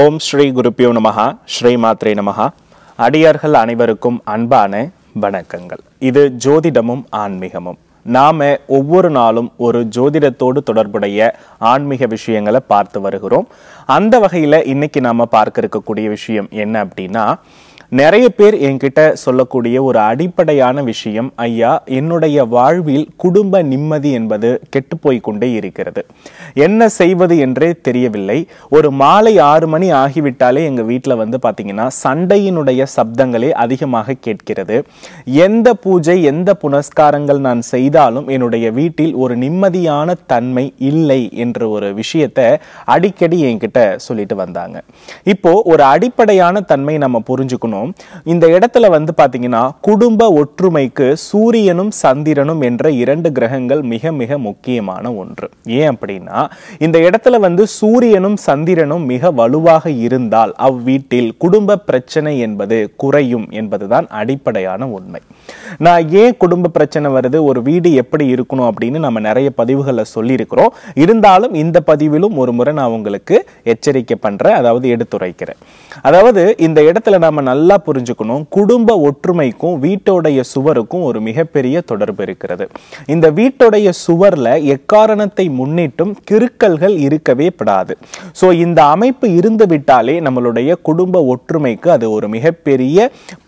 ஓம் ஸ்ரீ குருப்பியோ நமகா ஸ்ரீ மாத்ரே நமகா அடியார்கள் அனைவருக்கும் அன்பான வணக்கங்கள் இது ஜோதிடமும் ஆன்மீகமும் நாம ஒவ்வொரு நாளும் ஒரு ஜோதிடத்தோடு தொடர்புடைய ஆன்மீக விஷயங்களை பார்த்து வருகிறோம் அந்த வகையில் இன்னைக்கு நாம பார்க்க இருக்கக்கூடிய விஷயம் என்ன அப்படின்னா நிறைய பேர் என்கிட்ட சொல்லக்கூடிய ஒரு அடிப்படையான விஷயம் ஐயா என்னுடைய வாழ்வில் குடும்ப நிம்மதி என்பது கெட்டுப்போய் கொண்டே இருக்கிறது என்ன செய்வது என்றே தெரியவில்லை ஒரு மாலை ஆறு மணி ஆகிவிட்டாலே எங்கள் வீட்டில் வந்து பார்த்தீங்கன்னா சண்டையினுடைய சப்தங்களே அதிகமாக கேட்கிறது எந்த பூஜை எந்த புனஸ்காரங்கள் நான் செய்தாலும் என்னுடைய வீட்டில் ஒரு நிம்மதியான தன்மை இல்லை என்ற ஒரு விஷயத்தை அடிக்கடி என்கிட்ட சொல்லிட்டு வந்தாங்க இப்போ ஒரு அடிப்படையான தன்மை நம்ம புரிஞ்சுக்கணும் பார்க்கணும் இந்த இடத்துல வந்து பார்த்தீங்கன்னா குடும்ப ஒற்றுமைக்கு சூரியனும் சந்திரனும் என்ற இரண்டு கிரகங்கள் மிக மிக முக்கியமான ஒன்று ஏன் அப்படின்னா இந்த இடத்துல வந்து சூரியனும் சந்திரனும் மிக வலுவாக இருந்தால் அவ்வீட்டில் குடும்ப பிரச்சனை என்பது குறையும் என்பதுதான் அடிப்படையான உண்மை நான் ஏன் குடும்ப பிரச்சனை வருது ஒரு வீடு எப்படி இருக்கணும் அப்படின்னு நம்ம நிறைய பதிவுகளில் சொல்லியிருக்கிறோம் இருந்தாலும் இந்த பதிவிலும் ஒரு முறை நான் உங்களுக்கு எச்சரிக்கை பண்றேன் அதாவது எடுத்துரைக்கிறேன் அதாவது இந்த இடத்துல நம்ம நல்ல நல்லா புரிஞ்சுக்கணும் குடும்ப ஒற்றுமைக்கும் வீட்டுடைய சுவருக்கும் ஒரு மிகப்பெரிய தொடர்பு இருக்கிறது இந்த வீட்டுடைய சுவர்ல எக்காரணத்தை முன்னிட்டும் கிருக்கல்கள் இருக்கவே படாது ஸோ இந்த அமைப்பு இருந்து விட்டாலே நம்மளுடைய குடும்ப ஒற்றுமைக்கு அது ஒரு மிகப்பெரிய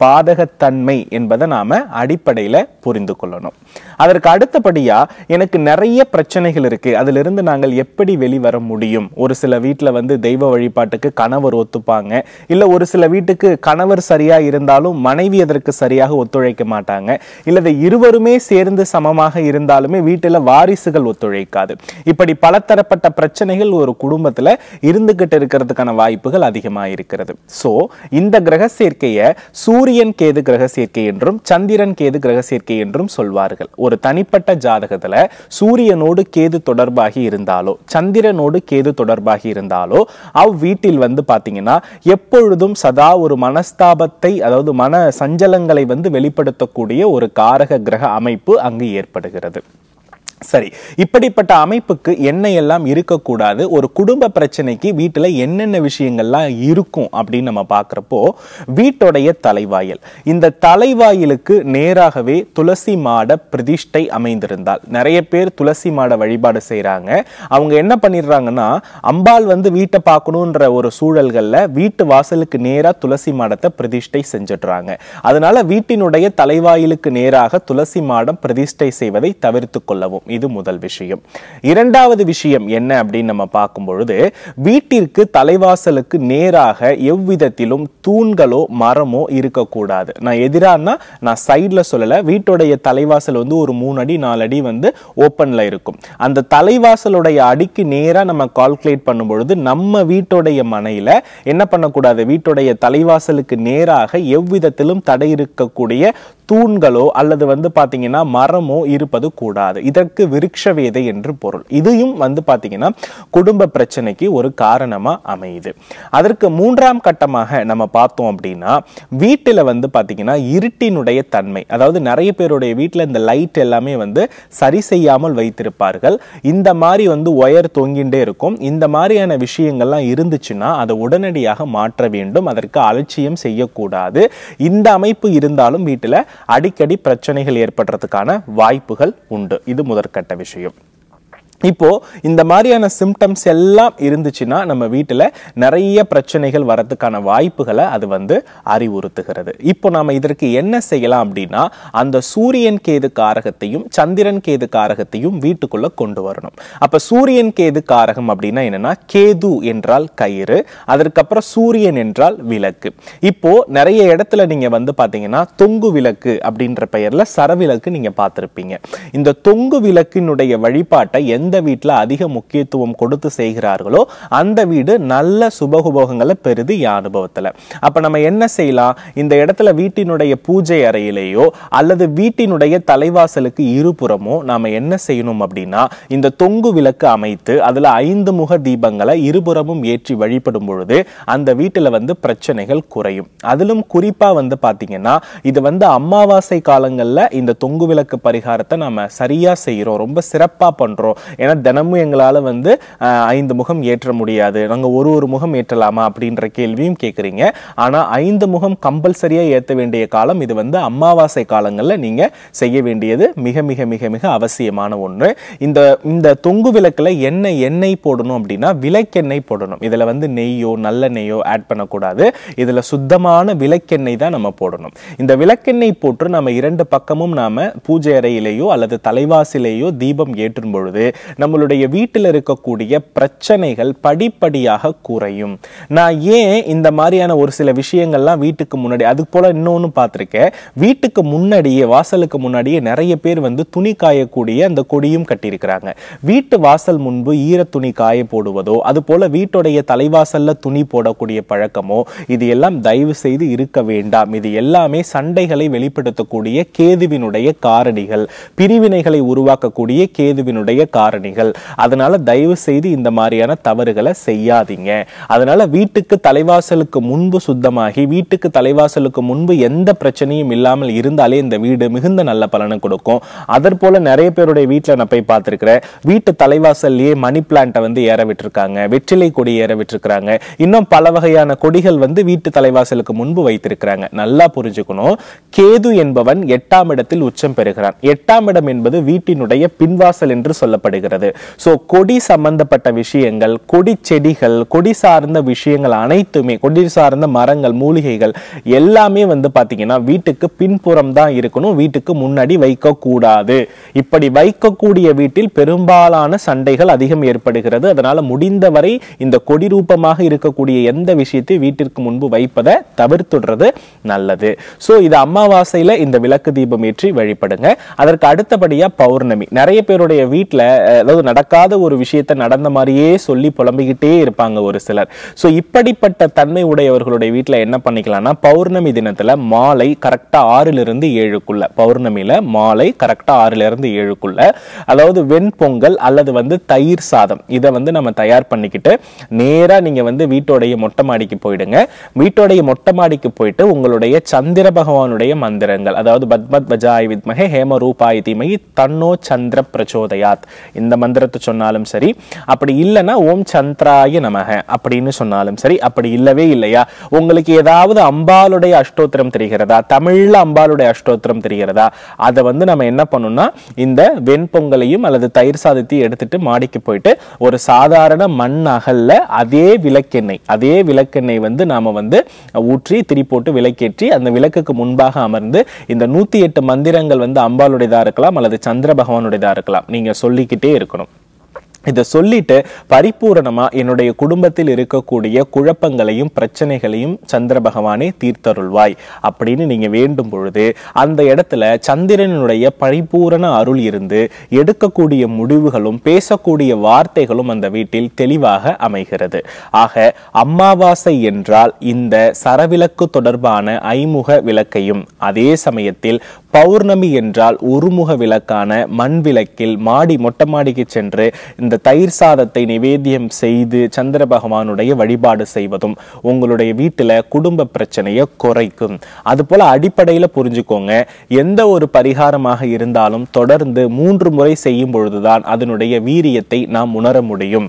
பாதகத்தன்மை என்பதை நாம அடிப்படையில புரிந்து கொள்ளணும் அதற்கு அடுத்தபடியா எனக்கு நிறைய பிரச்சனைகள் இருக்கு அதுல இருந்து நாங்கள் எப்படி வெளிவர முடியும் ஒரு சில வீட்டுல வந்து தெய்வ வழிபாட்டுக்கு கணவர் ஒத்துப்பாங்க இல்ல ஒரு சில வீட்டுக்கு கணவர் சரியா இருந்தாலும் மனைவி அதற்கு சரியாக ஒத்துழைக்க மாட்டாங்க இல்லது இருவருமே சேர்ந்து சமமாக இருந்தாலுமே வீட்டில் வாரிசுகள் ஒத்துழைக்காது இப்படி பலதரப்பட்ட பிரச்சனைகள் ஒரு குடும்பத்தில் இருந்துகிட்டு இருக்கிறதுக்கான வாய்ப்புகள் அதிகமாக இருக்கிறது ஸோ இந்த கிரக சேர்க்கையை சூரியன் கேது கிரக சேர்க்கை என்றும் சந்திரன் கேது கிரக சேர்க்கை என்றும் சொல்வார்கள் ஒரு தனிப்பட்ட ஜாதகத்தில் சூரியனோடு கேது தொடர்பாகி இருந்தாலோ சந்திரனோடு கேது தொடர்பாகி இருந்தாலோ அவ் வீட்டில் வந்து பார்த்தீங்கன்னா எப்பொழுதும் சதா ஒரு மனஸ்தாப தாபத்தை அதாவது மன சஞ்சலங்களை வந்து வெளிப்படுத்தக்கூடிய ஒரு காரக கிரக அமைப்பு அங்கு ஏற்படுகிறது சரி இப்படிப்பட்ட அமைப்புக்கு என்ன எல்லாம் இருக்கக்கூடாது ஒரு குடும்ப பிரச்சனைக்கு வீட்டில் என்னென்ன விஷயங்கள்லாம் இருக்கும் அப்படின்னு நம்ம பார்க்குறப்போ வீட்டுடைய தலைவாயில் இந்த தலைவாயிலுக்கு நேராகவே துளசி மாட பிரதிஷ்டை அமைந்திருந்தால் நிறைய பேர் துளசி மாட வழிபாடு செய்கிறாங்க அவங்க என்ன பண்ணிடுறாங்கன்னா அம்பாள் வந்து வீட்டை பார்க்கணுன்ற ஒரு சூழல்களில் வீட்டு வாசலுக்கு நேராக துளசி மாடத்தை பிரதிஷ்டை செஞ்சிடுறாங்க அதனால வீட்டினுடைய தலைவாயிலுக்கு நேராக துளசி மாடம் பிரதிஷ்டை செய்வதை தவிர்த்து கொள்ளவும் இது முதல் விஷயம் இரண்டாவது விஷயம் என்ன அப்படின்னு நம்ம பார்க்கும் பொழுது வீட்டிற்கு தலைவாசலுக்கு நேராக எவ்விதத்திலும் தூண்களோ மரமோ இருக்கக்கூடாது நான் எதிரானா நான் சைடில் சொல்லலை வீட்டுடைய தலைவாசல் வந்து ஒரு மூணு அடி நாலு அடி வந்து ஓப்பனில் இருக்கும் அந்த தலைவாசலுடைய அடிக்கு நேராக நம்ம கால்குலேட் பண்ணும் பொழுது நம்ம வீட்டுடைய மனையில் என்ன பண்ணக்கூடாது வீட்டுடைய தலைவாசலுக்கு நேராக எவ்விதத்திலும் தடை இருக்கக்கூடிய தூண்களோ அல்லது வந்து பார்த்தீங்கன்னா மரமோ இருப்பது கூடாது இதற்கு இதற்கு விருட்ச வேதை என்று பொருள் இதையும் வந்து பார்த்தீங்கன்னா குடும்ப பிரச்சனைக்கு ஒரு காரணமாக அமையுது அதற்கு மூன்றாம் கட்டமாக நம்ம பார்த்தோம் அப்படின்னா வீட்டில் வந்து பார்த்தீங்கன்னா இருட்டினுடைய தன்மை அதாவது நிறைய பேருடைய வீட்டில் இந்த லைட் எல்லாமே வந்து சரி செய்யாமல் வைத்திருப்பார்கள் இந்த மாதிரி வந்து ஒயர் தொங்கிண்டே இருக்கும் இந்த மாதிரியான விஷயங்கள்லாம் இருந்துச்சுன்னா அதை உடனடியாக மாற்ற வேண்டும் அதற்கு அலட்சியம் செய்யக்கூடாது இந்த அமைப்பு இருந்தாலும் வீட்டில் அடிக்கடி பிரச்சனைகள் ஏற்படுறதுக்கான வாய்ப்புகள் உண்டு இது முதல் கட்ட விஷயம் இப்போ இந்த மாதிரியான சிம்டம்ஸ் எல்லாம் இருந்துச்சுன்னா நம்ம வீட்டில் நிறைய பிரச்சனைகள் வரதுக்கான வாய்ப்புகளை அது வந்து அறிவுறுத்துகிறது இப்போ நாம் இதற்கு என்ன செய்யலாம் அப்படின்னா அந்த சூரியன் கேது காரகத்தையும் சந்திரன் கேது காரகத்தையும் வீட்டுக்குள்ளே கொண்டு வரணும் அப்போ சூரியன் கேது காரகம் அப்படின்னா என்னென்னா கேது என்றால் கயிறு அதற்கப்புறம் சூரியன் என்றால் விளக்கு இப்போது நிறைய இடத்துல நீங்கள் வந்து பார்த்தீங்கன்னா தொங்கு விளக்கு அப்படின்ற பெயரில் சரவிளக்கு நீங்கள் பார்த்துருப்பீங்க இந்த தொங்கு விளக்கினுடைய வழிபாட்டை எந்த எந்த வீட்டில் அதிக முக்கியத்துவம் கொடுத்து செய்கிறார்களோ அந்த வீடு நல்ல சுபகுபோகங்களை பெறுது என் அனுபவத்தில் அப்போ நம்ம என்ன செய்யலாம் இந்த இடத்துல வீட்டினுடைய பூஜை அறையிலேயோ அல்லது வீட்டினுடைய தலைவாசலுக்கு இருபுறமோ நாம் என்ன செய்யணும் அப்படின்னா இந்த தொங்கு விளக்கு அமைத்து அதில் ஐந்து முக தீபங்களை இருபுறமும் ஏற்றி வழிபடும் பொழுது அந்த வீட்டில் வந்து பிரச்சனைகள் குறையும் அதிலும் குறிப்பாக வந்து பார்த்தீங்கன்னா இது வந்து அமாவாசை காலங்களில் இந்த தொங்கு விளக்கு பரிகாரத்தை நம்ம சரியாக செய்கிறோம் ரொம்ப சிறப்பாக பண்ணுறோம் ஏன்னா தினமும் எங்களால் வந்து ஐந்து முகம் ஏற்ற முடியாது நாங்கள் ஒரு ஒரு முகம் ஏற்றலாமா அப்படின்ற கேள்வியும் கேட்குறீங்க ஆனால் ஐந்து முகம் கம்பல்சரியாக ஏற்ற வேண்டிய காலம் இது வந்து அமாவாசை காலங்களில் நீங்கள் செய்ய வேண்டியது மிக மிக மிக மிக அவசியமான ஒன்று இந்த இந்த தொங்கு விளக்கில் எண்ணெய் எண்ணெய் போடணும் அப்படின்னா விளக்கெண்ணெய் போடணும் இதில் வந்து நெய்யோ நல்ல நெய்யோ ஆட் பண்ணக்கூடாது இதில் சுத்தமான விளக்கெண்ணெய் தான் நம்ம போடணும் இந்த விளக்கெண்ணெய் போட்டு நம்ம இரண்டு பக்கமும் நாம் பூஜை அறையிலேயோ அல்லது தலைவாசிலேயோ தீபம் ஏற்றும் பொழுது நம்மளுடைய வீட்டில் இருக்கக்கூடிய பிரச்சனைகள் படிப்படியாக குறையும் நான் ஏன் இந்த மாதிரியான ஒரு சில விஷயங்கள்லாம் வீட்டுக்கு முன்னாடி அது போல் இன்னொன்று பார்த்துருக்கேன் வீட்டுக்கு முன்னாடியே வாசலுக்கு முன்னாடியே நிறைய பேர் வந்து துணி காயக்கூடிய அந்த கொடியும் கட்டியிருக்கிறாங்க வீட்டு வாசல் முன்பு ஈர துணி காய போடுவதோ அது போல வீட்டுடைய தலைவாசல்ல துணி போடக்கூடிய பழக்கமோ இது எல்லாம் தயவு செய்து இருக்க வேண்டாம் இது எல்லாமே சண்டைகளை வெளிப்படுத்தக்கூடிய கேதுவினுடைய காரணிகள் பிரிவினைகளை உருவாக்கக்கூடிய கேதுவினுடைய காரணம் காரணிகள் அதனால தயவு செய்து இந்த மாதிரியான தவறுகளை செய்யாதீங்க அதனால வீட்டுக்கு தலைவாசலுக்கு முன்பு சுத்தமாகி வீட்டுக்கு தலைவாசலுக்கு முன்பு எந்த பிரச்சனையும் இல்லாமல் இருந்தாலே இந்த வீடு மிகுந்த நல்ல பலனை கொடுக்கும் அதற்போல நிறைய பேருடைய வீட்டில் நான் போய் பார்த்துருக்கிறேன் வீட்டு தலைவாசல்லையே மணி பிளான்ட்டை வந்து ஏற விட்டுருக்காங்க வெற்றிலை கொடி ஏற விட்டுருக்காங்க இன்னும் பல வகையான கொடிகள் வந்து வீட்டு தலைவாசலுக்கு முன்பு வைத்திருக்கிறாங்க நல்லா புரிஞ்சுக்கணும் கேது என்பவன் எட்டாம் இடத்தில் உச்சம் பெறுகிறான் எட்டாம் இடம் என்பது வீட்டினுடைய பின்வாசல் என்று சொல்லப்படுகிறது காணப்படுகிறது ஸோ கொடி சம்பந்தப்பட்ட விஷயங்கள் கொடி செடிகள் கொடி சார்ந்த விஷயங்கள் அனைத்துமே கொடி சார்ந்த மரங்கள் மூலிகைகள் எல்லாமே வந்து பார்த்தீங்கன்னா வீட்டுக்கு பின்புறம் தான் இருக்கணும் வீட்டுக்கு முன்னாடி வைக்கக்கூடாது இப்படி வைக்கக்கூடிய வீட்டில் பெரும்பாலான சண்டைகள் அதிகம் ஏற்படுகிறது அதனால் முடிந்தவரை இந்த கொடி ரூபமாக இருக்கக்கூடிய எந்த விஷயத்தையும் வீட்டிற்கு முன்பு வைப்பதை தவிர்த்துடுறது நல்லது ஸோ இது அமாவாசையில் இந்த விளக்கு தீபம் ஏற்றி வழிபடுங்க அதற்கு அடுத்தபடியாக பௌர்ணமி நிறைய பேருடைய வீட்டில் அதாவது நடக்காத ஒரு விஷயத்தை நடந்த மாதிரியே சொல்லி புலம்பிக்கிட்டே இருப்பாங்க ஒரு சிலர் ஸோ இப்படிப்பட்ட தன்மை உடையவர்களுடைய வீட்டில் என்ன பண்ணிக்கலாம்னா பௌர்ணமி தினத்தில் மாலை கரெக்டாக ஆறிலிருந்து ஏழுக்குள்ள பௌர்ணமியில் மாலை கரெக்டாக ஆறிலிருந்து ஏழுக்குள்ள அதாவது வெண்பொங்கல் அல்லது வந்து தயிர் சாதம் இதை வந்து நம்ம தயார் பண்ணிக்கிட்டு நேராக நீங்கள் வந்து வீட்டோடைய மொட்டை மாடிக்கு போயிடுங்க வீட்டோடைய மொட்டை மாடிக்கு போயிட்டு உங்களுடைய சந்திர பகவானுடைய மந்திரங்கள் அதாவது பத்மத் பஜாய் வித்மகே ஹேம ரூபாய் தீமகி தன்னோ சந்திர பிரச்சோதயாத் இந்த மந்திரத்தை சொன்னாலும் சரி அப்படி இல்லைன்னா ஓம் சந்திராய நமக அப்படின்னு சொன்னாலும் சரி அப்படி இல்லவே இல்லையா உங்களுக்கு ஏதாவது அம்பாளுடைய அஷ்டோத்திரம் தெரிகிறதா தமிழில் அம்பாளுடைய அஷ்டோத்திரம் தெரிகிறதா அதை வந்து நம்ம என்ன பண்ணணும்னா இந்த வெண்பொங்கலையும் அல்லது தயிர் சாதத்தையும் எடுத்துட்டு மாடிக்கு போயிட்டு ஒரு சாதாரண மண் அகல்ல அதே விளக்கெண்ணெய் அதே விளக்கெண்ணெய் வந்து நாம் வந்து ஊற்றி திரி போட்டு விளக்கேற்றி அந்த விளக்குக்கு முன்பாக அமர்ந்து இந்த நூற்றி எட்டு மந்திரங்கள் வந்து அம்பாளுடையதாக இருக்கலாம் அல்லது சந்திர பகவானுடையதா இருக்கலாம் நீங்கள் சொல்லிக்கிட்டே இருக்கணும் இதை சொல்லிட்டு பரிபூரணமா என்னுடைய குடும்பத்தில் இருக்கக்கூடிய குழப்பங்களையும் பிரச்சனைகளையும் சந்திர பகவானே தீர்த்தருள்வாய் அப்படின்னு நீங்க வேண்டும் பொழுது அந்த இடத்துல சந்திரனுடைய பரிபூரண அருள் இருந்து எடுக்கக்கூடிய முடிவுகளும் பேசக்கூடிய வார்த்தைகளும் அந்த வீட்டில் தெளிவாக அமைகிறது ஆக அமாவாசை என்றால் இந்த சரவிளக்கு தொடர்பான ஐமுக விளக்கையும் அதே சமயத்தில் பௌர்ணமி என்றால் ஒருமுக விளக்கான மண் விளக்கில் மாடி மொட்டை மாடிக்கு சென்று இந்த இந்த தயிர் சாதத்தை நிவேத்தியம் செய்து சந்திர பகவானுடைய வழிபாடு செய்வதும் உங்களுடைய வீட்டில் குடும்ப பிரச்சனையை குறைக்கும் அதுபோல் அடிப்படையில் புரிஞ்சுக்கோங்க எந்த ஒரு பரிகாரமாக இருந்தாலும் தொடர்ந்து மூன்று முறை செய்யும் பொழுதுதான் அதனுடைய வீரியத்தை நாம் உணர முடியும்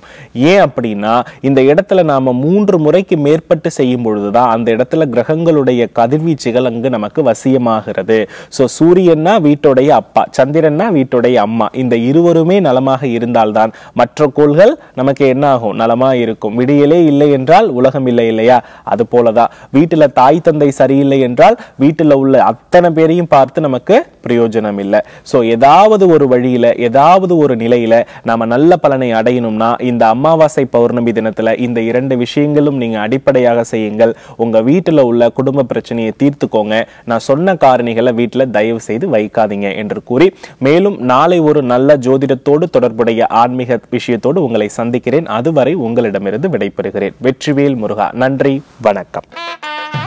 ஏன் அப்படின்னா இந்த இடத்துல நாம் மூன்று முறைக்கு மேற்பட்டு செய்யும் பொழுதுதான் அந்த இடத்துல கிரகங்களுடைய கதிர்வீச்சுகள் அங்கு நமக்கு வசியமாகிறது ஸோ சூரியன்னா வீட்டுடைய அப்பா சந்திரன்னா வீட்டுடைய அம்மா இந்த இருவருமே நலமாக இருந்தால்தான் மற்ற கோள்கள் நமக்கு என்ன ஆகும் நலமாக இருக்கும் விடியலே இல்லை என்றால் உலகம் இல்லை இல்லையா அது போல தான் வீட்டில் தாய் தந்தை சரியில்லை என்றால் வீட்டில் உள்ள அத்தனை பேரையும் பார்த்து நமக்கு பிரயோஜனம் இல்லை ஸோ ஏதாவது ஒரு வழியில் ஏதாவது ஒரு நிலையில் நம்ம நல்ல பலனை அடையணும்னா இந்த அமாவாசை பௌர்ணமி தினத்தில் இந்த இரண்டு விஷயங்களும் நீங்கள் அடிப்படையாக செய்யுங்கள் உங்கள் வீட்டில் உள்ள குடும்ப பிரச்சனையை தீர்த்துக்கோங்க நான் சொன்ன காரணிகளை வீட்டில் தயவு செய்து வைக்காதீங்க என்று கூறி மேலும் நாளை ஒரு நல்ல ஜோதிடத்தோடு தொடர்புடைய ஆன்மீக விஷயத்தோடு உங்களை சந்திக்கிறேன் அதுவரை உங்களிடமிருந்து விடைபெறுகிறேன் வெற்றிவேல் முருகா நன்றி வணக்கம்